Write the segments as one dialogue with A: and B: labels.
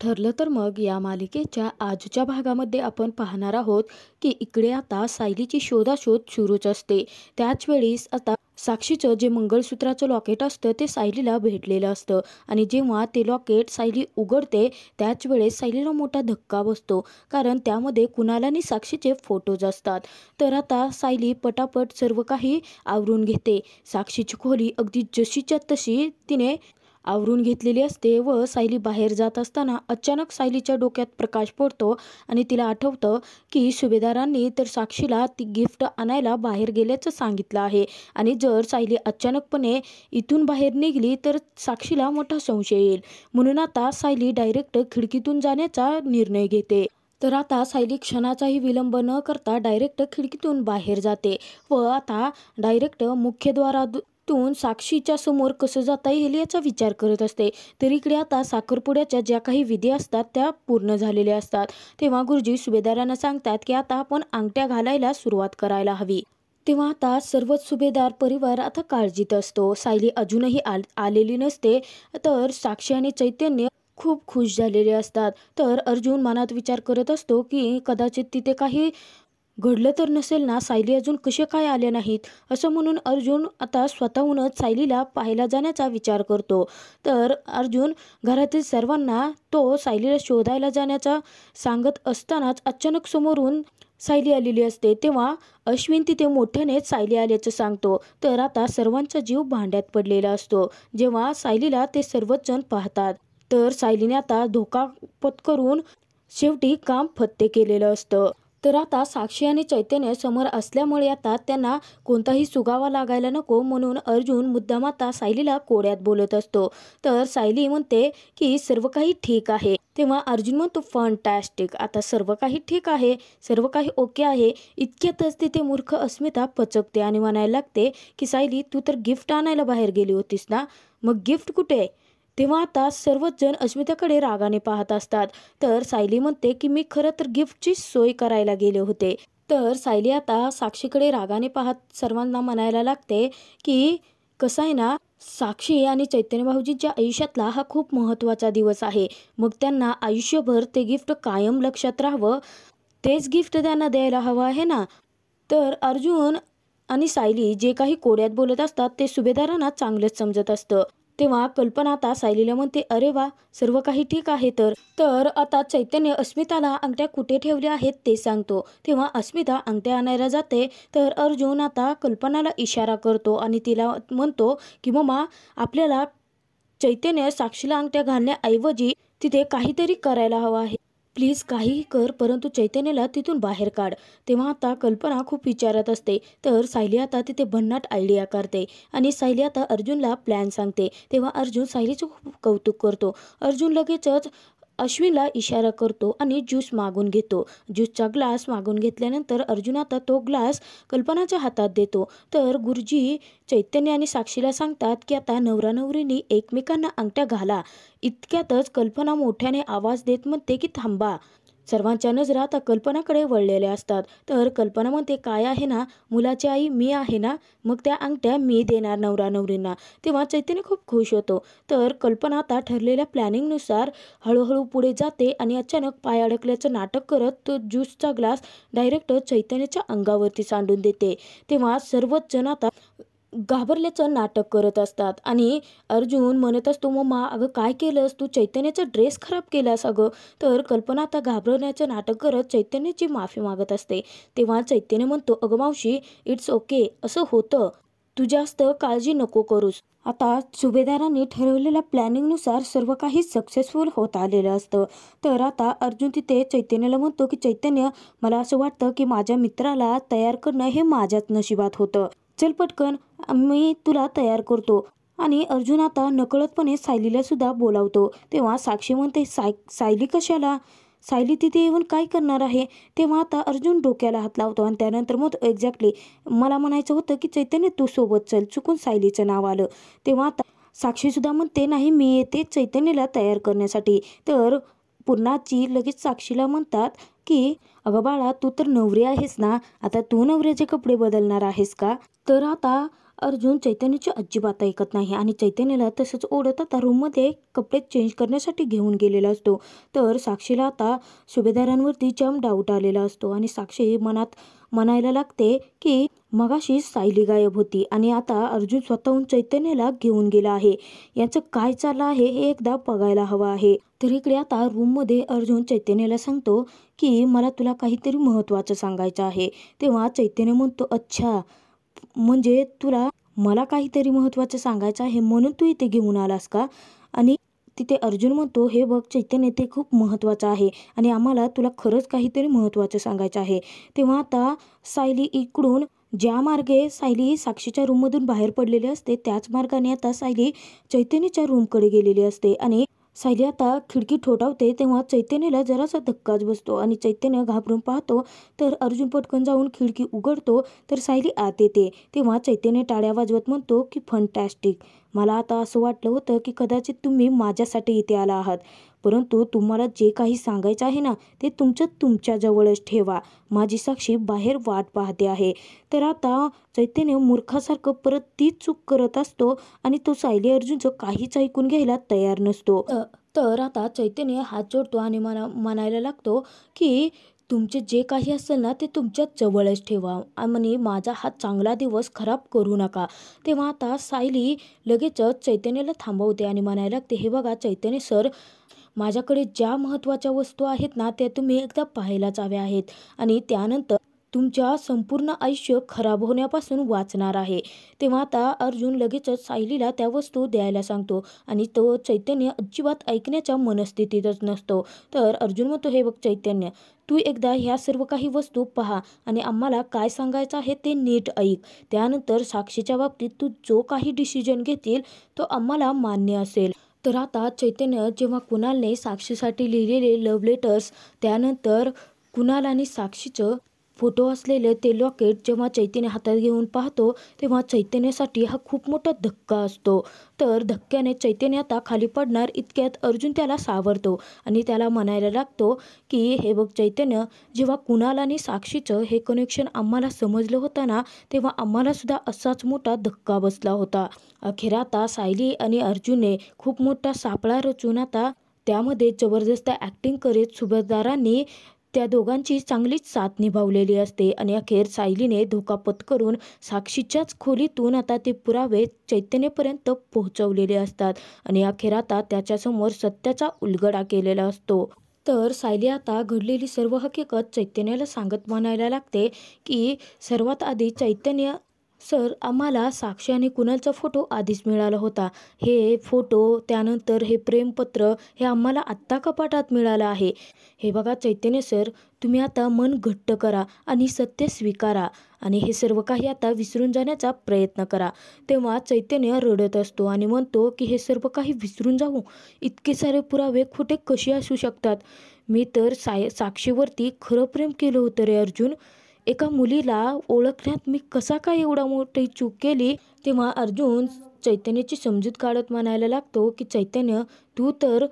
A: ठरलं तर मग या मालिकेच्या आजच्या भागामध्ये आपण पाहणार आहोत की इकडे आता सायलीची शोधाशोध सुरूच असते त्याच वेळीस आता साक्षीचं जे मंगळसूत्राचं लॉकेट असतं ते सायलीला भेटलेलं असतं आणि जेव्हा ते लॉकेट सायली उघडते त्याच वेळेस सायलीला मोठा धक्का बसतो कारण त्यामध्ये कुणाला साक्षीचे फोटोज असतात तर आता सायली पटापट सर्व काही आवरून घेते साक्षीची खोली अगदी जशीच्या तशी तिने आवरून घेतलेली असते व सायली बाहेर जात असताना अचानक सायलीच्या डोक्यात प्रकाश पडतो आणि तिला आठवतं की सुभेदारांनी तर साक्षीला ती गिफ्ट आणायला बाहेर गेल्याचं सांगितलं आहे आणि जर सायली अचानकपणे इथून बाहेर निघली तर साक्षीला मोठा संशय येईल म्हणून आता सायली डायरेक्ट खिडकीतून जाण्याचा निर्णय घेते तर आता सायली क्षणाचाही विलंब न करता डायरेक्ट खिडकीतून बाहेर जाते व आता डायरेक्ट मुख्यद्वारा घरातून साक्षीच्या समोर कसं जाता येईल याचा विचार करत असते तर इकडे आता साखरपुड्याच्या ज्या काही विधी असतात त्या पूर्ण झालेल्या असतात तेव्हा गुरुजी सुभेदारांना सांगतात की आता आपण अंगठ्या घालायला सुरुवात करायला हवी तेव्हा आता सर्वच सुभेदार परिवार आता काळजीत असतो सायली अजूनही आलेली नसते तर साक्षी आणि चैतन्य खूप खुश झालेले असतात तर अर्जुन मनात विचार करत असतो की कदाचित तिथे काही घडलं तर नसेल ना सायली अजून कसे काय आले नाहीत असं म्हणून अर्जुन आता स्वतःहूनच सायलीला पाहायला जाण्याचा विचार करतो तर अर्जुन घरातील सर्वांना तो सायलीला शोधायला जाण्याचा सांगत असतानाच अचानक समोरून सायली आलेली असते तेव्हा अश्विन तिथे मोठ्यानेच सायली आल्याचं सांगतो तर आता सर्वांचा जीव भांड्यात पडलेला असतो जेव्हा सायलीला ते सर्वच जण पाहतात तर सायलीने आता धोका पत्करून शेवटी काम फत्ते केलेलं असतं तर आता साक्षी आणि चैतन्य समोर असल्यामुळे आता त्यांना कोणताही सुगावा लागायला नको म्हणून अर्जुन मुद्दाम आता सायलीला कोड्यात बोलत असतो तर सायली म्हणते की सर्व काही ठीक आहे तेव्हा अर्जुन म्हणतो टॅस्टिक आता सर्व काही ठीक आहे सर्व काही ओके आहे इतक्यातच तिथे मूर्ख अस्मिता पचकते आणि म्हणायला लागते की सायली तू तर गिफ्ट आणायला बाहेर गेली होतीस ना मग गिफ्ट कुठे आहे तेव्हा आता सर्वच जण अस्मिताकडे रागाने पाहत असतात तर सायली म्हणते की मी खरं तर गिफ्टची सोय करायला गेले होते तर सायली आता साक्षीकडे रागाने पाहत सर्वांना म्हणायला लागते की कसं आहे ना साक्षी आणि चैतन्य भाऊजींच्या आयुष्यातला हा खूप महत्त्वाचा दिवस आहे मग त्यांना आयुष्यभर ते गिफ्ट कायम लक्षात राहावं तेच गिफ्ट त्यांना द्यायला हवं आहे ना तर अर्जुन आणि सायली जे काही कोड्यात बोलत असतात ते सुभेदारांना चांगलंच समजत असतं तेव्हा कल्पना आता सायलीला म्हणते अरे वा सर्व काही ठीक आहे तर तर आता चैतन्य अस्मिताला अंगठ्या कुठे ठेवल्या आहेत ते सांगतो तेव्हा अस्मिता अंगठ्या आणायला जाते तर अर्जुन आता कल्पनाला इशारा करतो आणि तिला म्हणतो की ममा आपल्याला चैतन्य साक्षीला अंगठ्या घालण्याऐवजी तिथे काहीतरी करायला हवं आहे प्लीज काहीही कर परंतु चैतन्यला तिथून बाहेर काढ तेव्हा आता कल्पना खूप विचारत असते तर सायली आता तिथे भन्नाट आयडिया करते आणि सायली आता अर्जुनला प्लॅन सांगते तेव्हा अर्जुन सायलीचं खूप कौतुक करतो अर्जुन लगेचच अश्विनला इशारा करतो आणि ज्यूस मागून घेतो ज्यूसचा ग्लास मागून घेतल्यानंतर अर्जुन आता तो ग्लास कल्पनाच्या हातात देतो तर गुरुजी चैतन्य आणि साक्षीला सांगतात की आता नवरा नवरींनी एकमेकांना अंगठ्या घाला इतक्यातच कल्पना मोठ्याने आवाज देत म्हणते की थांबा सर्वांच्या नजरा आता कल्पनाकडे वळलेल्या असतात तर कल्पना म्हणते काय आहे ना मुलाची आई मी आहे ना मग त्या अंगठ्या मी देणार नवरा नवरींना तेव्हा चैतन्य खूप खुश होतो तर कल्पना आता ठरलेल्या प्लॅनिंगनुसार हळूहळू पुढे जाते आणि अचानक पाय अडकल्याचं नाटक करत तो ज्यूसचा ग्लास डायरेक्ट चैतन्याच्या अंगावरती सांडून देते तेव्हा सर्वच जण आता घाबरल्याचं नाटक करत असतात आणि अर्जुन म्हणत असतो मम्मा अगं काय केलंस तू चैतन्याचा ड्रेस खराब केलास अगं तर कल्पना आता घाबरण्याचं नाटक करत चैतन्याची माफी मागत असते तेव्हा चैतन्य म्हणतो अगं मावशी इट्स ओके असं होतं तू जास्त काळजी नको करूस आता सुभेदारांनी ठरवलेल्या प्लॅनिंगनुसार सर्व काही सक्सेसफुल होत आलेलं असतं तर आता अर्जुन तिथे चैतन्याला म्हणतो की चैतन्य मला असं वाटतं की माझ्या मित्राला तयार करणं हे माझ्याच नशिबात होतं चल पटकन मी तुला तयार करतो आणि अर्जुन आता नकळतपणे सायलीला सुद्धा बोलावतो तेव्हा साक्षी म्हणते साय सायली कशाला सायली तिथे येऊन काय करणार आहे तेव्हा आता अर्जुन डोक्याला हात लावतो आणि त्यानंतर मग एक्झॅक्टली मला म्हणायचं होतं की चैतन्य तू सोबत चल चुकून सायलीचं नाव आलं तेव्हा आता साक्षी सुद्धा म्हणते नाही मी येते चैतन्याला तयार करण्यासाठी तर पूर्णाची लगेच साक्षीला म्हणतात की अगं बाळा तू तर नवरी आहेस ना आता तू नवऱ्याचे कपडे बदलणार आहेस का तर आता अर्जुन चैतन्याची अजिबात ऐकत नाही आणि चैतन्याला तसंच ओढत आता रूममध्ये कपडे चेंज करण्यासाठी घेऊन गेलेला असतो तर साक्षीला आता सुभेदारांवरती जम डाऊट आलेला असतो आणि साक्षी मनात म्हणायला लागते की मगाशी सायली गायब होती आणि आता अर्जुन स्वतःहून चैतन्याला घेऊन गेला आहे याचं काय चाललं आहे हे एकदा बघायला हवं आहे तर इकडे आता रूममध्ये अर्जुन चैतन्याला सांगतो की मला तुला काहीतरी महत्वाचं सांगायचं आहे तेव्हा चैतन्य म्हणतो अच्छा म्हणजे तुला मला काहीतरी महत्वाचं सांगायचं आहे म्हणून तू इथे घेऊन आलास का आणि तिथे अर्जुन म्हणतो हे बघ चैतन्य ते खूप महत्वाचं आहे आणि आम्हाला तुला खरंच काहीतरी महत्वाचं सांगायचं आहे तेव्हा आता सायली इकडून ज्या मार्गे सायली साक्षीच्या रूममधून बाहेर पडलेली असते त्याच मार्गाने आता सायली चैतन्यच्या रूमकडे गेलेली असते आणि सायली आता खिडकी ठोठावते तेव्हा चैतन्यला जरासा धक्काच बसतो आणि चैतन्य घाबरून पाहतो तर अर्जुन पटकन जाऊन खिडकी उघडतो तर सायली आत येते तेव्हा चैतन्य टाळ्या वाजवत म्हणतो की फंटॅस्टिक मला आता असं वाटलं होतं की कदाचित तुम्ही माझ्यासाठी इथे आला आहात परंतु तुम्हाला जे काही सांगायचं आहे ना ते तुमचं तुमच्याजवळच ठेवा माझी साक्षी बाहेर वाट पाहते आहे तर आता चैतन्य मूर्खासारखं परत तीच चूक करत असतो आणि तो सायली अर्जुनचं काहीच ऐकून घ्यायला तयार नसतो तर आता चैतन्य हात जोडतो आणि मला म्हणायला लागतो की तुमचे जे काही असेल ना ते तुमच्या जवळच ठेवा आणि माझा हा चांगला दिवस खराब करू नका तेव्हा आता सायली लगेचच चैतन्याला थांबवते आणि म्हणायला लागते हे बघा चैतन्य सर माझ्याकडे ज्या महत्त्वाच्या वस्तू आहेत ना त्या तुम्ही एकदा पाहायलाच हव्या आहेत आणि त्यानंतर तुमच्या संपूर्ण आयुष्य खराब होण्यापासून वाचणार आहे तेव्हा आता अर्जुन लगेचच सायलीला त्या वस्तू द्यायला सांगतो आणि तो चैतन्य अजिबात ऐकण्याच्या मनस्थितीतच नसतो तर अर्जुन म्हणतो हे बघ चैतन्य तू एकदा ह्या सर्व काही वस्तू पहा आणि आम्हाला काय सांगायचं आहे ते नीट ऐक त्यानंतर साक्षीच्या बाबतीत तू जो काही डिसिजन घेतील तो आम्हाला मान्य असेल तर आता चैतन्य जेव्हा कुणालने साक्षीसाठी लिहिलेले लव्ह लेटर्स त्यानंतर कुणाल आणि साक्षीचं फोटो असलेले ते लॉकेट जेव्हा चैतन्य हातात घेऊन पाहतो तेव्हा चैतन्यासाठी हा खूप मोठा धक्का असतो तर धक्क्याने चैतन्य आता खाली पडणार इतक्यात अर्जुन त्याला सावरतो आणि त्याला म्हणायला लागतो की हे बघ चैतन्य जेव्हा कुणाला आणि साक्षीचं हे कनेक्शन आम्हाला समजलं होतं ना तेव्हा सुद्धा असाच मोठा धक्का बसला होता अखेर आता सायली आणि अर्जुनने खूप मोठा सापळा रचून आता त्यामध्ये जबरदस्त ॲक्टिंग करीत सुभेदारांनी त्या दोघांची चांगलीच साथ निभावलेली असते आणि अखेर सायलीने धोका पत्करून साक्षीच्याच खोलीतून आता ते पुरावे चैतन्यपर्यंत पोहोचवलेले असतात आणि अखेर आता त्याच्यासमोर सत्याचा उलगडा केलेला असतो तर सायली आता घडलेली सर्व हकीकत चैतन्याला सांगत म्हणायला लागते की सर्वात आधी चैतन्य सर आम्हाला साक्षी आणि कुणालचा फोटो आधीच मिळाला होता हे फोटो त्यानंतर हे प्रेमपत्र हे आम्हाला आत्ता कपाटात मिळालं आहे हे बघा चैतन्य सर तुम्ही आता मन घट्ट करा आणि सत्य स्वीकारा आणि हे सर्व काही आता विसरून जाण्याचा प्रयत्न करा तेव्हा चैतन्य रडत असतो आणि म्हणतो की हे सर्व काही विसरून जाऊ इतके सारे पुरावे खोटे कसे असू शकतात मी तर साय साक्षीवरती खरं प्रेम केलं होतं रे अर्जुन एका मुलीला ओळखण्यात मी कसा काय एवढा मोठी चूक केली तेव्हा अर्जुन चैतन्याची समजूत काढत म्हणायला लागतो की चैतन्य तू तर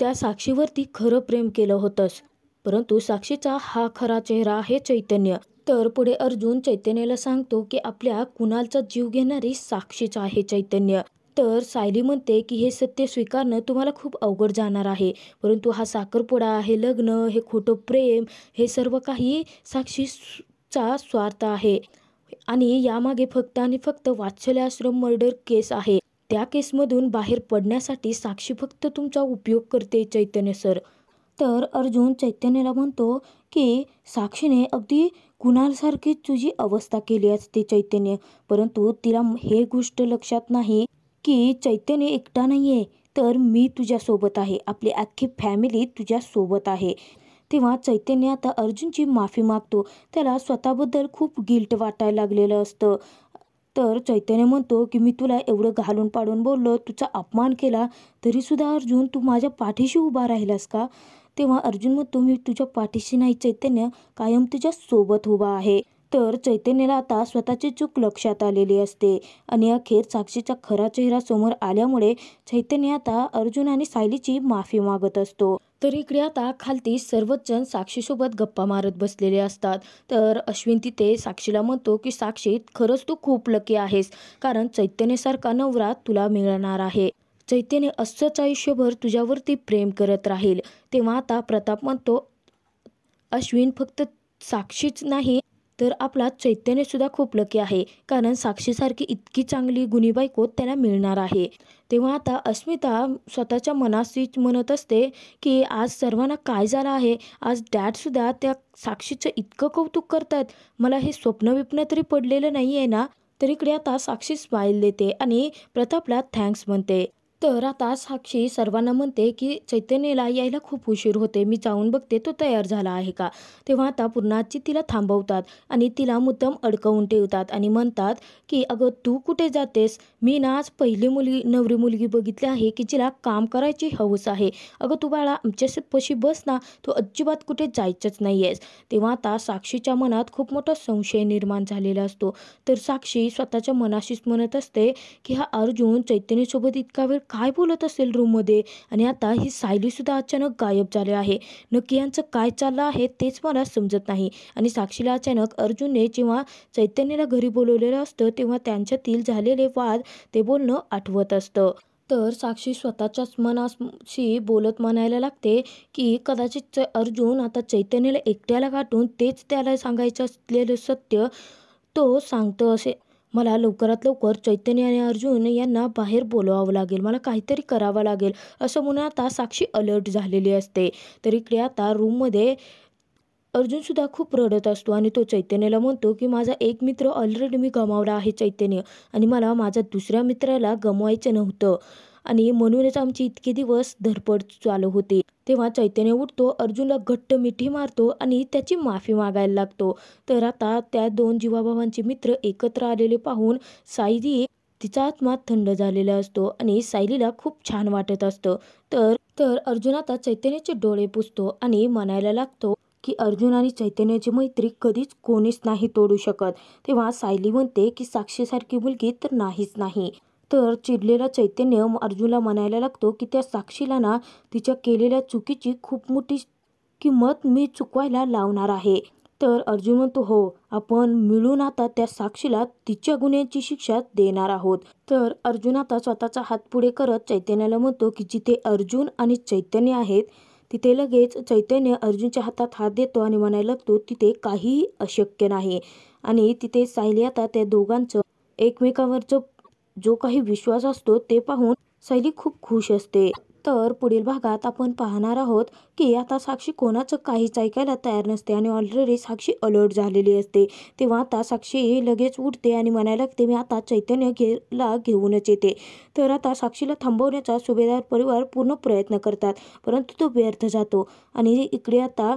A: त्या साक्षीवरती खरं प्रेम केलं होतंस परंतु साक्षीचा हा खरा चेहरा आहे चैतन्य तर पुढे अर्जुन चैतन्याला सांगतो की आपल्या कुणालचा जीव घेणारी साक्षीच आहे चैतन्य तर सायली म्हणते की हे सत्य स्वीकारणं तुम्हाला खूप अवघड जाणार आहे परंतु हा साखरपुडा हे लग्न हे खोटं प्रेम हे सर्व काही साक्षीचा स्वार्थ आहे आणि यामागे फक्त आणि फक्त वात्सल्याश्रम मर्डर केस आहे त्या केसमधून बाहेर पडण्यासाठी साक्षी फक्त तुमचा उपयोग करते चैतन्य सर तर अर्जुन चैतन्याला म्हणतो की साक्षीने अगदी कुणालसारखी तुझी अवस्था केली असते चैतन्य परंतु तिला हे गोष्ट लक्षात नाही की चैतन्य एकटा नाही आहे तर मी तुझ्यासोबत आहे आपली अख्खी फॅमिली तुझ्यासोबत आहे तेव्हा चैतन्य आता अर्जुनची माफी मागतो त्याला स्वतःबद्दल खूप गिल्ट वाटायला लागलेलं असतं तर चैतन्य म्हणतो की मी तुला एवढं घालून पाडून बोललो तुझा अपमान केला तरीसुद्धा अर्जुन तू माझ्या पाठीशी उभा राहिलास का तेव्हा अर्जुन म्हणतो मी तुझ्या पाठीशी नाही चैतन्य कायम तुझ्यासोबत उभा आहे तर चैतन्यला आता स्वतःची चूक लक्षात आलेली असते आणि अखेर साक्षीचा खरा चेहरा समोर आल्यामुळे चैतन्य आता अर्जुन आणि सायलीची माफी मागत असतो तर इकडे आता खालती सर्वच जण साक्षीसोबत गप्पा मारत बसलेले असतात तर अश्विन तिथे साक्षीला म्हणतो की साक्षी खरंच तू खूप लकी आहेस कारण चैतन्यासारखा नवरा तुला मिळणार आहे चैतन्य असंच आयुष्यभर तुझ्यावरती प्रेम करत राहील तेव्हा आता प्रताप म्हणतो अश्विन फक्त साक्षीच नाही तर आपला चैतन्यसुद्धा खूप लकी आहे कारण साक्षीसारखी इतकी चांगली गुणी बायको त्याला मिळणार आहे तेव्हा आता अस्मिता स्वतःच्या मनाशी म्हणत असते की आज सर्वांना काय झालं आहे आज डॅडसुद्धा त्या साक्षीचं इतकं कौतुक करतात मला हे स्वप्न विप्न तरी पडलेलं नाही आहे ना तर इकडे आता साक्षी स्माईल देते आणि प्रतापला थँक्स म्हणते तर आता साक्षी सर्वांना म्हणते की चैतन्यला यायला खूप उशीर होते मी जाऊन बघते तो तयार झाला आहे का तेव्हा आता पूर्णाची तिला थांबवतात आणि तिला मुद्दम अडकवून ठेवतात आणि म्हणतात की अगं तू कुठे जातेस मी ना आज पहिली मुलगी नवरी मुलगी बघितली आहे की जिला काम करायची हौस आहे अगं तू बाळा आमच्या पशी बस ना तू अजिबात कुठे जायचंच नाही आहेस तेव्हा आता साक्षीच्या मनात खूप मोठा संशय निर्माण झालेला असतो तर साक्षी स्वतःच्या मनाशीच म्हणत असते की हा अर्जुन चैतन्यसोबत इतका वेळ काय बोलत असेल रूममध्ये आणि आता ही सायलीसुद्धा अचानक गायब झाले आहे नक्की यांचं काय चाललं आहे तेच मला समजत नाही आणि साक्षीला अचानक अर्जुनने जेव्हा चैतन्याला घरी बोलवलेलं असतं तेव्हा त्यांच्यातील झालेले वाद ते बोलणं आठवत असतं तर साक्षी स्वतःच्याच मनाशी बोलत म्हणायला लागते की कदाचित अर्जुन आता चैतन्याला एकट्याला गाठून तेच त्याला सांगायचं असलेलं सत्य तो सांगतं असे मला लवकरात लवकर चैतन्य आणि अर्जुन यांना बाहेर बोलवावं लागेल मला काहीतरी करावं लागेल असं म्हणून आता साक्षी अलर्ट झालेली असते तर इकडे आता रूममध्ये अर्जुनसुद्धा खूप रडत असतो आणि तो चैतन्याला म्हणतो की माझा एक मित्र ऑलरेडी मी गमावला आहे चैतन्य आणि मला माझ्या दुसऱ्या मित्राला गमवायचं नव्हतं आणि म्हणूनच आमची इतके दिवस धरपड चालू होते तेव्हा चैतन्य उठतो अर्जुनला घट्ट मिठी मारतो आणि त्याची माफी मागायला लागतो तर आता त्या दोन जीवाभावांचे मित्र एकत्र आलेले पाहून सायली तिचा आत्मा थंड झालेला असतो आणि सायलीला खूप छान वाटत असतं तर तर अर्जुन आता चैतन्याचे डोळे पुसतो आणि म्हणायला लागतो की अर्जुन आणि चैतन्याची मैत्री कधीच कोणीच नाही तोडू शकत तेव्हा सायली म्हणते की साक्षीसारखी मुलगी तर नाहीच नाही तर चिडलेला चैतन्य अर्जुनला म्हणायला लागतो की त्या साक्षीला ना तिच्या केलेल्या चुकीची खूप मोठी किंमत मी चुकवायला लावणार आहे तर अर्जुन म्हणतो हो आपण मिळून आता त्या साक्षीला तिच्या गुन्ह्याची शिक्षा देणार आहोत तर अर्जुन आता स्वतःचा हात पुढे करत चैतन्याला म्हणतो की जिथे अर्जुन आणि चैतन्य आहेत तिथे लगेच चैतन्य अर्जुनच्या हातात हात देतो आणि म्हणायला लागतो तिथे काहीही अशक्य नाही आणि तिथे सायली आता त्या दोघांचं एकमेकावरचं जो काही विश्वास असतो ते पाहून सैली खूप खुश असते तर पुढील भागात आपण पाहणार आहोत की आता साक्षी कोणाचं काहीच ऐकायला तयार नसते आणि ऑलरेडी साक्षी अलर्ट झालेली असते तेव्हा आता साक्षी लगेच उठते आणि म्हणायला लागते मी आता चैतन्य घेला घेऊनच येते तर आता साक्षीला थांबवण्याचा सुभेदार परिवार पूर्ण प्रयत्न करतात परंतु तो व्यर्थ जातो आणि इकडे आता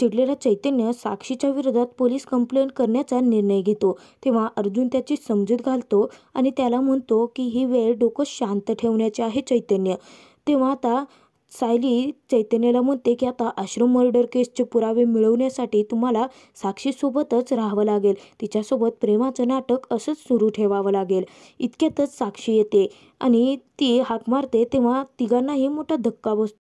A: चिडलेला चैतन्य साक्षीच्या विरोधात पोलीस कंप्लेंट करण्याचा निर्णय घेतो तेव्हा अर्जुन त्याची समजूत घालतो आणि त्याला म्हणतो की ही वेळ डोकं शांत ठेवण्याची आहे चैतन्य तेव्हा आता सायली चैतन्याला म्हणते की आता आश्रम मर्डर केसचे पुरावे मिळवण्यासाठी तुम्हाला साक्षीसोबतच राहावं लागेल तिच्यासोबत प्रेमाचं नाटक असंच सुरू ठेवावं लागेल इतक्यातच साक्षी येते आणि ती हाक मारते तेव्हा तिघांनाही मोठा धक्का बसतो